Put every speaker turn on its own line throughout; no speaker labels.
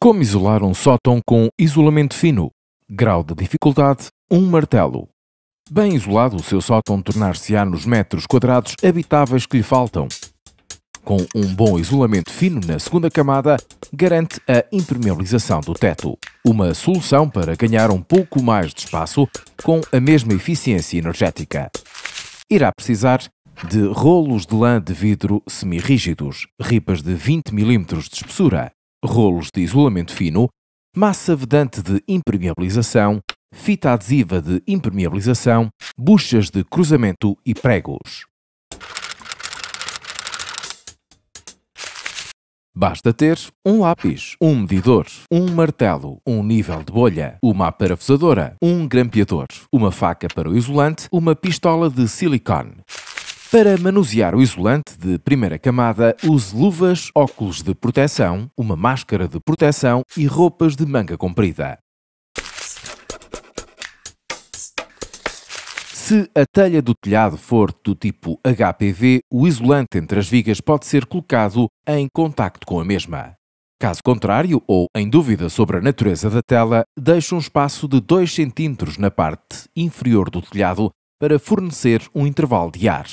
Como isolar um sótão com isolamento fino? Grau de dificuldade: um martelo. Bem isolado, o seu sótão tornar-se-á nos metros quadrados habitáveis que lhe faltam. Com um bom isolamento fino na segunda camada, garante a impermeabilização do teto. Uma solução para ganhar um pouco mais de espaço com a mesma eficiência energética. Irá precisar de rolos de lã de vidro semirrígidos, ripas de 20 mm de espessura, rolos de isolamento fino, massa vedante de impermeabilização, fita adesiva de impermeabilização, buchas de cruzamento e pregos. Basta ter um lápis, um medidor, um martelo, um nível de bolha, uma parafusadora, um grampeador, uma faca para o isolante, uma pistola de silicone. Para manusear o isolante de primeira camada, use luvas, óculos de proteção, uma máscara de proteção e roupas de manga comprida. Se a telha do telhado for do tipo HPV, o isolante entre as vigas pode ser colocado em contacto com a mesma. Caso contrário, ou em dúvida sobre a natureza da tela, deixe um espaço de 2 cm na parte inferior do telhado para fornecer um intervalo de ar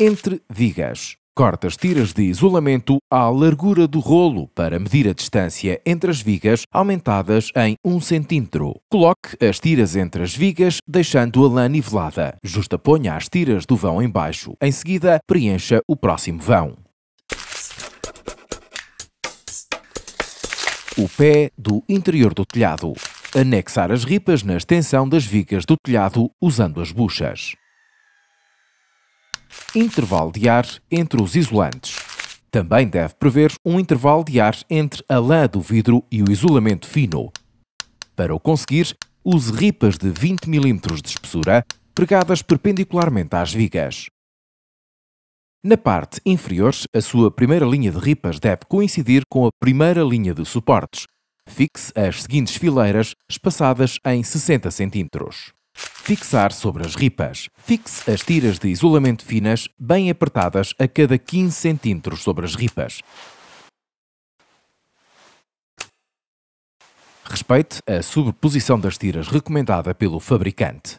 entre vigas. Corta as tiras de isolamento à largura do rolo para medir a distância entre as vigas aumentadas em 1 cm. Coloque as tiras entre as vigas, deixando a lã nivelada. Justaponha as tiras do vão embaixo. Em seguida, preencha o próximo vão. O pé do interior do telhado. Anexar as ripas na extensão das vigas do telhado usando as buchas intervalo de ar entre os isolantes. Também deve prever um intervalo de ar entre a lã do vidro e o isolamento fino. Para o conseguir, use ripas de 20 mm de espessura pregadas perpendicularmente às vigas. Na parte inferior, a sua primeira linha de ripas deve coincidir com a primeira linha de suportes. Fixe as seguintes fileiras, espaçadas em 60 cm. Fixar sobre as ripas. Fixe as tiras de isolamento finas, bem apertadas a cada 15 cm sobre as ripas. Respeite a sobreposição das tiras recomendada pelo fabricante.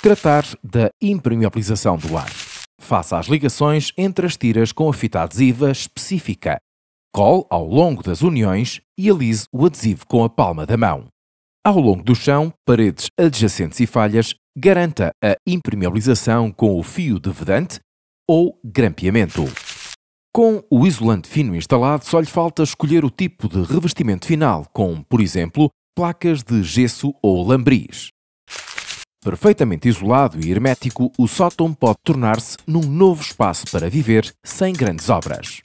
Tratar da impermeabilização do ar. Faça as ligações entre as tiras com a fita adesiva específica Cole, ao longo das uniões, e alise o adesivo com a palma da mão. Ao longo do chão, paredes adjacentes e falhas, garanta a impermeabilização com o fio de vedante ou grampeamento. Com o isolante fino instalado, só lhe falta escolher o tipo de revestimento final, com, por exemplo, placas de gesso ou lambris. Perfeitamente isolado e hermético, o sótão pode tornar-se num novo espaço para viver sem grandes obras.